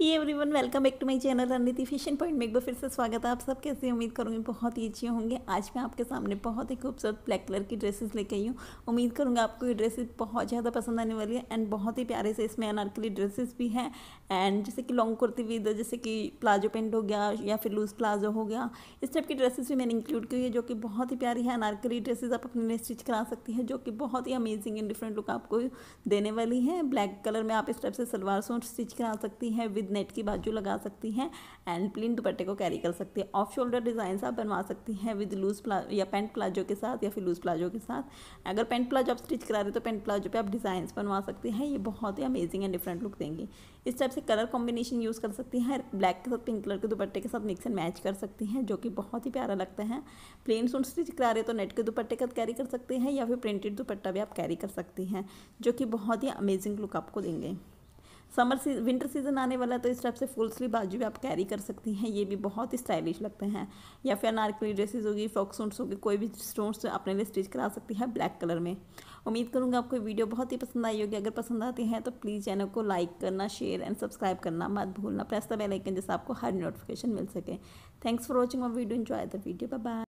ये everyone welcome back to my channel रणनीति fashion point में एक बार फिर से स्वागत है आप सब कैसे उम्मीद करूँगी बहुत ही अच्छे होंगे आज मैं आपके सामने बहुत ही खूबसूरत ब्लैक कलर की ड्रेसेस लेके आई हूँ उम्मीद करूँगा आपको ये ड्रेसेस बहुत ज़्यादा पसंद आने वाली है एंड बहुत ही प्यारे से इसमें अनारकली ड्रेसेस भी हैं एंड जैसे कि लॉन्ग कुर्ती विद जैसे कि प्लाजो पेंट हो गया या फिर लूज प्लाजो हो गया इस टाइप की ड्रेसेस भी मैंने इंक्लूड की हुई है जो कि बहुत ही प्यारी है अनारकली ड्रेसेस आप अपने लिए स्टिच करा सकती है जो कि बहुत ही अमेजिंग एंड डिफरेंट लुक आपको देने वाली है ब्लैक कलर में आप इस टाइप से सलवार सूट स्टिच करा सकती है विद नेट की बाजू लगा सकती हैं एंड प्लेन दुपट्टे को कैरी कर सकती है ऑफ शोल्डर डिज़ाइन आप बनवा सकती हैं विद लूज प्लाजो या पेंट प्लाजो के साथ या फिर लूज प्लाजो के साथ अगर पेंट प्लाजो आप स्टिच करा रहे हो तो पेंट प्लाजो पर आप डिज़ाइन बनवा सकती हैं ये बहुत ही अमेजिंग एंड डिफरेंट लुक देंगी इस टाइप से कलर कॉम्बिनेशन यूज़ कर सकती हैं ब्लैक के साथ पिंक कलर के दुपट्टे के साथ मिक्स एंड मैच कर सकती हैं जो कि बहुत ही प्यारा लगता है प्लेन सूट स्टिच करा रहे हो तो नेट के दुपट्टे का कैरी कर सकते हैं या फिर प्रिंटेड दुपट्टा भी आप कैरी कर सकती हैं जो कि बहुत ही अमेजिंग लुक आपको देंगे समर सी विंटर सीज़न आने वाला है तो इस टाइप से फुल स्लीव बाजू भी आप कैरी कर सकती हैं ये भी बहुत ही स्टाइलिश लगते हैं या फिर नारकली ड्रेसेस होगी फ्रॉक सूट्स होगी कोई भी स्टोन्स अपने लिए स्टिच करा सकती है ब्लैक कलर में उम्मीद करूँगा आपको वीडियो बहुत ही पसंद आई होगी अगर पसंद आती है तो प्लीज़ चैनल को लाइक करना शेयर एंड सब्सक्राइब करना मत भूलना प्रेस द बेलाइकन जैसे आपको हर नोटिफिकेशन मिल सके thanks for watching my video enjoy the video bye